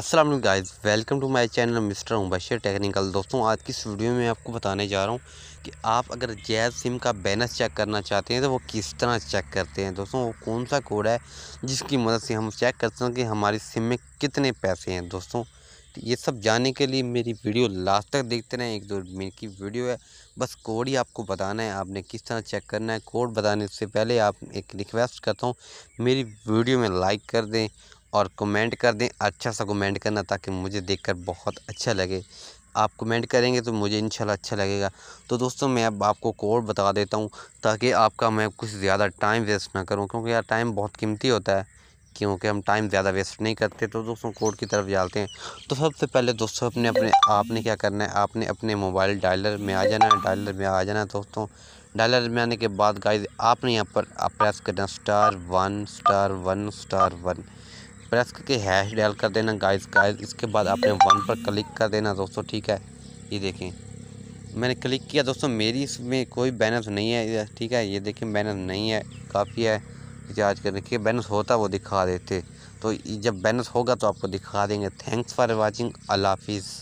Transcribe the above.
Aslam guys welcome to my channel mister Mubashar technical दोस्तों आज की इस वीडियो में आपको बताने जा रहा हूँ कि आप अगर जैज सिम का बैलेंस चेक करना चाहते हैं तो वो किस तरह चेक करते हैं दोस्तों वो कौन सा कोड है जिसकी मदद से हम चेक कर हैं कि हमारी सिम में कितने पैसे हैं दोस्तों तो ये सब जानने के लिए मेरी वीडियो लास्ट तक देखते रहें एक दो मिनट की वीडियो है बस कोड ही आपको बताना है आपने किस तरह चेक करना है कोड बताने से पहले आप एक रिक्वेस्ट करता हूँ मेरी वीडियो में लाइक कर दें और कमेंट कर दें अच्छा सा कमेंट करना ताकि मुझे देखकर बहुत अच्छा लगे आप कमेंट करेंगे तो मुझे इंशाल्लाह अच्छा लगेगा तो दोस्तों मैं अब आपको कोड बता देता हूँ ताकि आपका मैं कुछ ज़्यादा टाइम वेस्ट ना करूँ क्योंकि यार टाइम बहुत कीमती होता है क्योंकि हम टाइम ज़्यादा वेस्ट नहीं करते तो दोस्तों कोड की तरफ जाते हैं तो सबसे पहले दोस्तों अपने अपने आपने क्या करना है आपने अपने मोबाइल डायलर में आ जाना है डायलर में आ जाना है दोस्तों डायलर में आने के बाद गाइज आपने यहाँ पर प्रेस करना star one star one star one press करके हैश डायल कर देना गाइस गाइस इसके बाद आपने वन पर क्लिक कर देना दोस्तों ठीक है ये देखें मैंने क्लिक किया दोस्तों मेरी इसमें कोई बैनर्स नहीं है ठीक है ये देखें बैलेंस नहीं है काफ़ी है रिचार्ज करने के बैनर्स होता वो दिखा देते तो जब बैनर्स होगा तो आपको दिखा देंगे थैंक्स फॉर वॉचिंग अल्लाफिज़